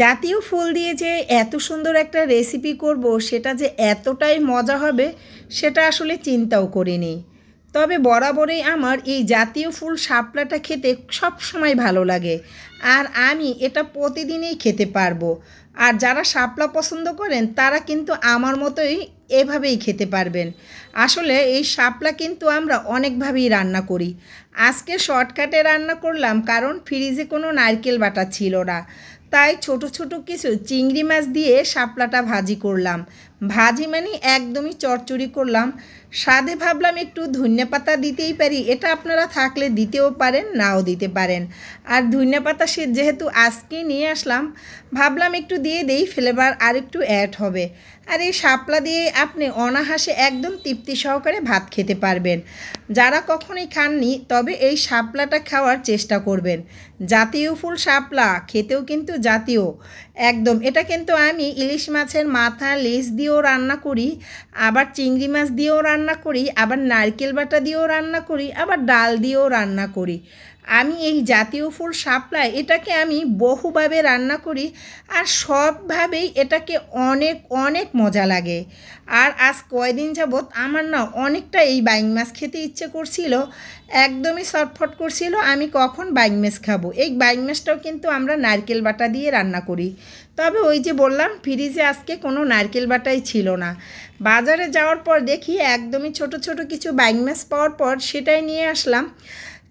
জাতীয় ফুল দিয়ে যে এত সুন্দর একটা রেসিপি করব সেটা যে এতটাই মজা হবে সেটা আসলে চিন্তাও করিনি তবে বরাবরই আমার এই জাতীয় ফুল শাপলাটা খেতে সব সময় ভালো লাগে আর আমি এটা প্রতিদিনই খেতে পারবো আর যারা শাপলা পছন্দ করেন তারা কিন্তু আমার মতোই এভাবেই খেতে পারবেন আসলে এই শাপলা কিন্তু আমরা অনেকভাবেই রান্না করি আজকে শর্টকাটে রান্না করলাম কারণ ফ্রিজে কোনো নারকেল বাটা ছিল না তাই ছোট ছোট কিছু চিংড়ি মাছ দিয়ে শাপলাটা ভাজি করলাম ভাজি মানে একদমই চরচড়ি করলাম স্বাদে ভাবলাম একটু ধনিয়া পাতা দিতেই পারি এটা আপনারা থাকলে দিতেও পারেন নাও দিতে পারেন আর ধনিয়া পাতা সে যেহেতু আজকে নিয়ে আসলাম ভাবলাম একটু দিয়ে দেই ফ্লেভার আর একটু অ্যাড হবে আর এই শাপলা দিয়ে আপনি অনাহাসে একদম তৃপ্তি সহকারে ভাত খেতে পারবেন যারা কখনোই খাননি তবে এই শাপলাটা খাওয়ার চেষ্টা করবেন জাতীয় ফুল শাপলা খেতেও কিন্তু জাতীয় একদম এটা কিন্তু আমি ইলিশ মাছের মাথা লেস দিয়েও রান্না করি আবার চিংড়ি মাছ দিয়েও রান্না করি আবার নারকেল বাটা দিয়েও রান্না করি আবার ডাল দিয়েও রান্না করি আমি এই জাতীয় ফুল সাপ্লাই এটাকে আমি বহুভাবে রান্না করি আর সবভাবেই এটাকে অনেক অনেক মজা লাগে আর আজ কয়দিন যাবৎ আমার না অনেকটা এই বাইং মাছ খেতে ইচ্ছে করছিল একদমই সটফট করছিল আমি কখন বাইং মাছ খাবো এই বাইং মাছটাও কিন্তু আমরা নারকেল বাটা দিয়ে রান্না করি তবে ওই যে বললাম ফ্রিজে আজকে কোনো নারকেল বাটাই ছিল না বাজারে যাওয়ার পর দেখি একদমই ছোট ছোট কিছু বাইং পাওয়ার পর সেটাই নিয়ে আসলাম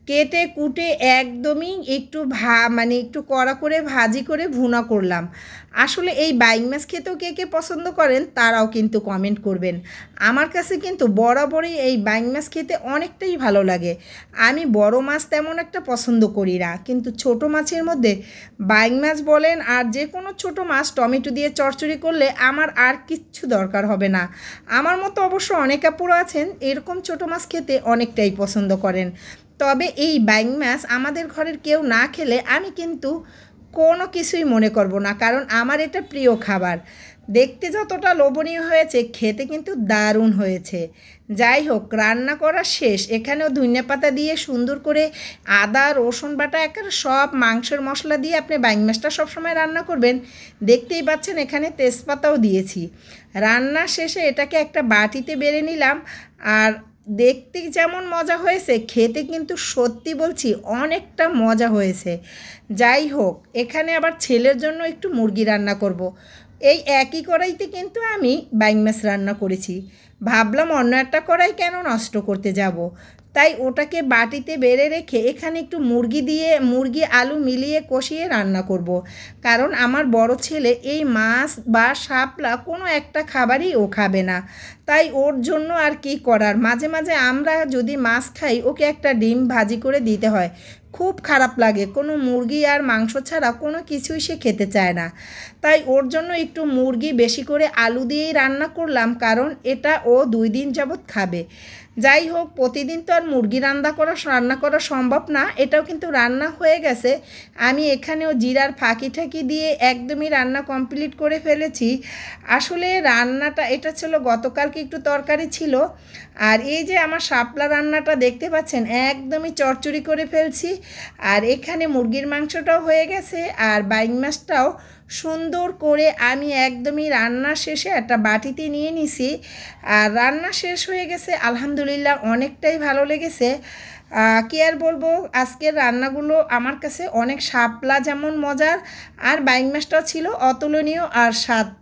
কেটে কুটে একদমই একটু ভা মানে একটু কড়া করে ভাজি করে ভুনা করলাম আসলে এই বাইং মাছ খেতেও কে কে পছন্দ করেন তারাও কিন্তু কমেন্ট করবেন আমার কাছে কিন্তু বরাবরই এই বাইং মাছ খেতে অনেকটাই ভালো লাগে আমি বড় মাছ তেমন একটা পছন্দ করি না কিন্তু ছোট মাছের মধ্যে বাইং মাছ বলেন আর যে কোনো ছোট মাছ টমেটো দিয়ে চড়চড়ি করলে আমার আর কিচ্ছু দরকার হবে না আমার মতো অবশ্য অনেক আপুরও আছেন এরকম ছোট মাছ খেতে অনেকটাই পছন্দ করেন তবে এই বাইং মাছ আমাদের ঘরের কেউ না খেলে আমি কিন্তু কোনো কিছুই মনে করব না কারণ আমার এটা প্রিয় খাবার দেখতে যতটা লোভনীয় হয়েছে খেতে কিন্তু দারুণ হয়েছে যাই হোক রান্না করা শেষ এখানেও ধনিয়া পাতা দিয়ে সুন্দর করে আদা রসুন বাটা একার সব মাংসের মশলা দিয়ে আপনি বাইং মাছটা সবসময় রান্না করবেন দেখতেই পাচ্ছেন এখানে তেজপাতাও দিয়েছি রান্না শেষে এটাকে একটা বাটিতে বেড়ে নিলাম আর দেখতে যেমন মজা হয়েছে খেতে কিন্তু সত্যি বলছি অনেকটা মজা হয়েছে যাই হোক এখানে আবার ছেলের জন্য একটু মুরগি রান্না করব। এই একই কড়াইতে কিন্তু আমি বাইং রান্না করেছি ভাবলাম অন্য একটা কড়াই কেন নষ্ট করতে যাব তাই ওটাকে বাটিতে বেড়ে রেখে এখানে একটু মুরগি দিয়ে মুরগি আলু মিলিয়ে কষিয়ে রান্না করব। কারণ আমার বড় ছেলে এই মাছ বা সাপলা কোনো একটা খাবারই ও খাবে না তাই ওর জন্য আর কি করার মাঝে মাঝে আমরা যদি মাছ খাই ওকে একটা ডিম ভাজি করে দিতে হয় খুব খারাপ লাগে কোনো মুরগি আর মাংস ছাড়া কোনো কিছুই সে খেতে চায় না তাই ওর জন্য একটু মুরগি বেশি করে আলু দিয়েই রান্না করলাম কারণ এটা ও দুই দিন যাবৎ খাবে যাই হোক প্রতিদিন তো আর মুরগি রান্না করা রান্না করা সম্ভব না এটাও কিন্তু রান্না হয়ে গেছে আমি এখানেও জিরার ফাঁকি ঠাকি দিয়ে একদমই রান্না কমপ্লিট করে ফেলেছি আসলে রান্নাটা এটা ছিল গতকালকে একটু তরকারি ছিল আর এই যে আমার শাপলা রান্নাটা দেখতে পাচ্ছেন একদমই চরচুরি করে ফেলছি আর এখানে মুরগির মাংসটাও হয়ে গেছে আর বাইং মাছটাও সুন্দর করে আমি একদমই রান্না শেষে একটা বাটিতে নিয়ে নিছি আর রান্না শেষ হয়ে গেছে আলহামদুলিল্লাহ অনেকটাই ভালো লেগেছে কি আর বলবো আজকের রান্নাগুলো আমার কাছে অনেক শাপলা যেমন মজার আর বাইক মাছটাও ছিল অতুলনীয় আর স্বাদ